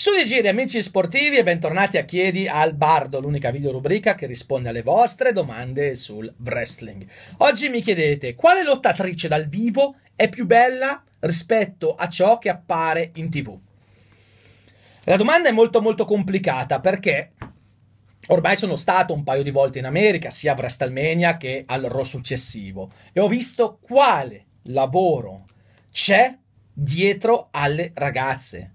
Su di giri amici sportivi e bentornati a Chiedi al Bardo, l'unica videorubrica che risponde alle vostre domande sul wrestling. Oggi mi chiedete quale lottatrice dal vivo è più bella rispetto a ciò che appare in tv. La domanda è molto molto complicata perché ormai sono stato un paio di volte in America, sia a WrestleMania che al Raw successivo, e ho visto quale lavoro c'è dietro alle ragazze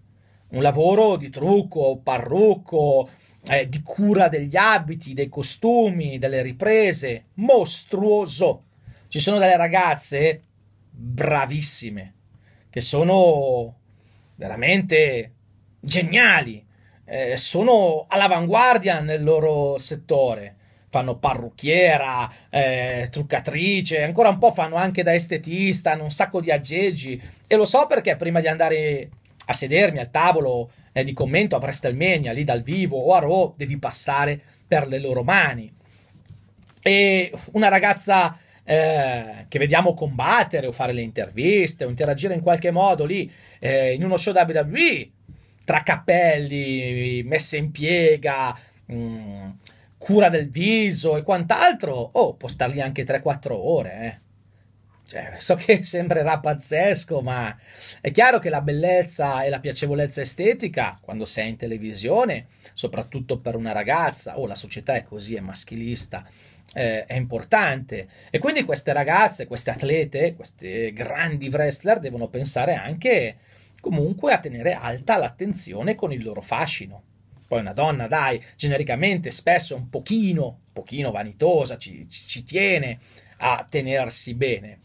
un lavoro di trucco, parrucco, eh, di cura degli abiti, dei costumi, delle riprese, mostruoso. Ci sono delle ragazze bravissime, che sono veramente geniali, eh, sono all'avanguardia nel loro settore. Fanno parrucchiera, eh, truccatrice, ancora un po' fanno anche da estetista, hanno un sacco di aggeggi. E lo so perché prima di andare a sedermi al tavolo eh, di commento a WrestleMania, lì dal vivo o a Raw, devi passare per le loro mani. E una ragazza eh, che vediamo combattere o fare le interviste o interagire in qualche modo lì eh, in uno show WWE, tra cappelli, messa in piega, mh, mm, cura del viso e quant'altro, oh, può star lì anche 3-4 ore, eh. Cioè, so che sembrerà pazzesco, ma è chiaro che la bellezza e la piacevolezza estetica, quando sei in televisione, soprattutto per una ragazza, o oh, la società è così, è maschilista, eh, è importante. E quindi queste ragazze, queste atlete, queste grandi wrestler devono pensare anche comunque a tenere alta l'attenzione con il loro fascino. Poi una donna, dai, genericamente spesso un pochino, un pochino vanitosa, ci, ci, ci tiene a tenersi bene.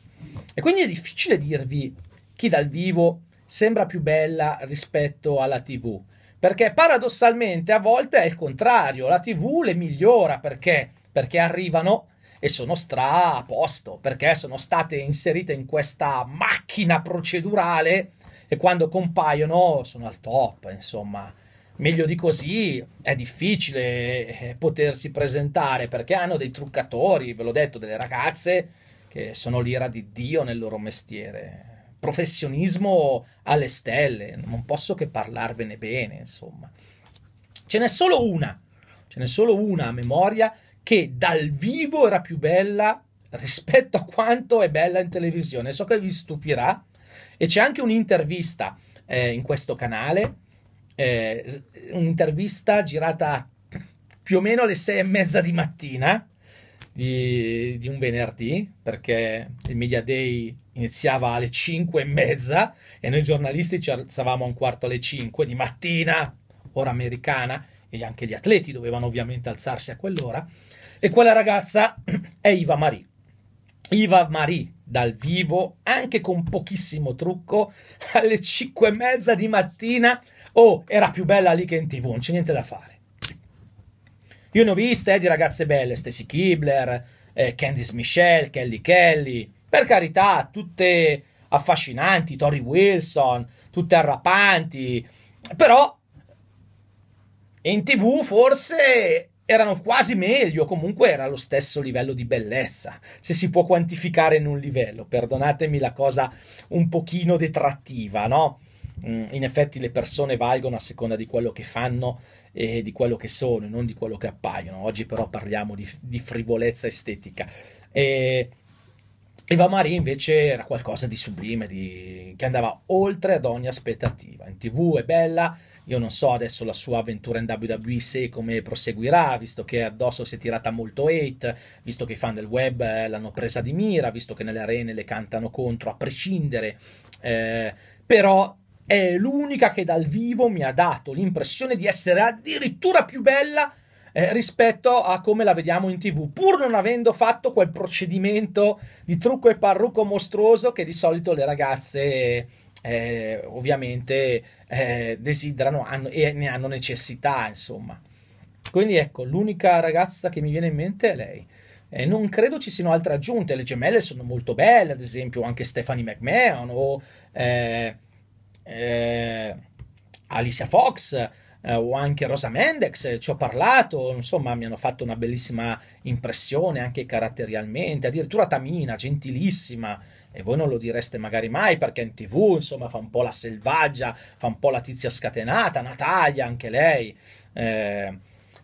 E quindi è difficile dirvi chi dal vivo sembra più bella rispetto alla TV. Perché paradossalmente a volte è il contrario, la TV le migliora perché, perché arrivano e sono stra a posto, perché sono state inserite in questa macchina procedurale e quando compaiono sono al top, insomma. Meglio di così è difficile eh, potersi presentare perché hanno dei truccatori, ve l'ho detto, delle ragazze che sono l'ira di Dio nel loro mestiere. Professionismo alle stelle, non posso che parlarvene bene, insomma. Ce n'è solo una, ce n'è solo una a memoria che dal vivo era più bella rispetto a quanto è bella in televisione. So che vi stupirà e c'è anche un'intervista eh, in questo canale, eh, un'intervista girata più o meno alle sei e mezza di mattina di, di, un venerdì, perché il media day iniziava alle 5 e mezza e noi giornalisti ci alzavamo a un quarto alle 5 di mattina, ora americana, e anche gli atleti dovevano ovviamente alzarsi a quell'ora. E quella ragazza è Iva Marie. Iva Marie dal vivo, anche con pochissimo trucco, alle 5 e mezza di mattina. Oh, era più bella lì che in tv, non c'è niente da fare. Io ne ho viste eh, di ragazze belle, Stacy Kibler, eh, Candice Michelle, Kelly Kelly, per carità, tutte affascinanti, Tori Wilson, tutte arrapanti, però in tv forse erano quasi meglio, comunque era lo stesso livello di bellezza, se si può quantificare in un livello, perdonatemi la cosa un pochino detrattiva, no? Mm, in effetti le persone valgono a seconda di quello che fanno eh, di quello che sono e non di quello che appaiono. Oggi però parliamo di, di frivolezza estetica. E, Eva Marie invece era qualcosa di sublime, di, che andava oltre ad ogni aspettativa. In tv è bella, io non so adesso la sua avventura in WWE se come proseguirà, visto che addosso si è tirata molto hate, visto che i fan del web eh, l'hanno presa di mira, visto che nelle arene le cantano contro a prescindere. Eh, però è l'unica che dal vivo mi ha dato l'impressione di essere addirittura più bella eh, rispetto a come la vediamo in tv, pur non avendo fatto quel procedimento di trucco e parrucco mostruoso che di solito le ragazze eh, ovviamente eh, desiderano hanno, e ne hanno necessità, insomma. Quindi ecco, l'unica ragazza che mi viene in mente è lei. Eh, non credo ci siano altre aggiunte. Le gemelle sono molto belle, ad esempio, anche Stephanie McMahon o eh, eh, Alicia Fox eh, o anche Rosa Mendex, eh, ci ho parlato, insomma mi hanno fatto una bellissima impressione anche caratterialmente, addirittura Tamina, gentilissima, e voi non lo direste magari mai perché in tv insomma fa un po' la selvaggia, fa un po' la tizia scatenata, Natalia anche lei, eh,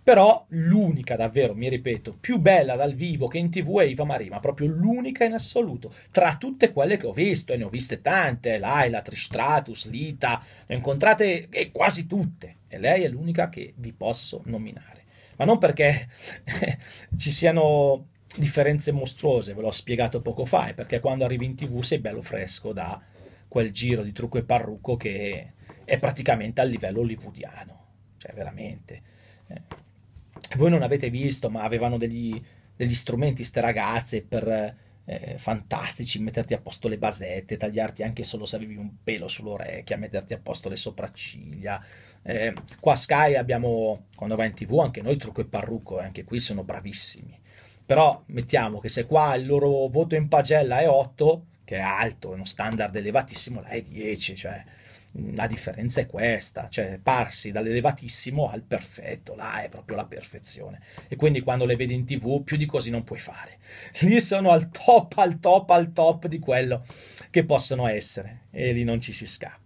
però l'unica davvero, mi ripeto, più bella dal vivo che in tv è Iva Marie, ma proprio l'unica in assoluto, tra tutte quelle che ho visto, e ne ho viste tante, Laila, Tristratus, Lita, ne ho incontrate eh, quasi tutte, e lei è l'unica che vi posso nominare. Ma non perché ci siano differenze mostruose, ve l'ho spiegato poco fa, è perché quando arrivi in tv sei bello fresco da quel giro di trucco e parrucco che è praticamente a livello hollywoodiano, cioè veramente. Eh voi non avete visto, ma avevano degli, degli strumenti, ste ragazze, per, eh, fantastici, metterti a posto le basette, tagliarti anche solo se avevi un pelo sull'orecchia, metterti a posto le sopracciglia. Eh, qua a Sky abbiamo, quando va in tv, anche noi trucco e parrucco, eh, anche qui sono bravissimi. Però mettiamo che se qua il loro voto in pagella è 8, che è alto, è uno standard elevatissimo, là è 10, cioè Mm, la differenza è questa, cioè parsi dall'elevatissimo al perfetto, là è proprio la perfezione. E quindi quando le vedi in tv più di così non puoi fare. Lì sono al top, al top, al top di quello che possono essere e lì non ci si scappa.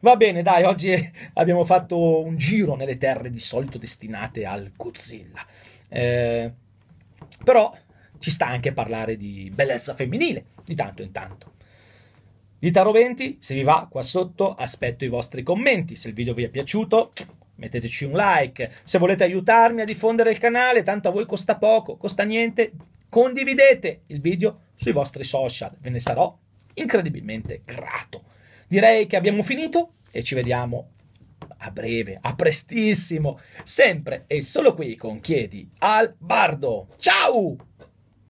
Va bene, dai, oggi abbiamo fatto un giro nelle terre di solito destinate al Godzilla. Eh, però ci sta anche parlare di bellezza femminile di tanto in tanto. Di Taro 20, se vi va, qua sotto aspetto i vostri commenti. Se il video vi è piaciuto, metteteci un like. Se volete aiutarmi a diffondere il canale, tanto a voi costa poco, costa niente, condividete il video sui vostri social. Ve ne sarò incredibilmente grato. Direi che abbiamo finito e ci vediamo a breve, a prestissimo, sempre e solo qui con Chiedi al Bardo. Ciao!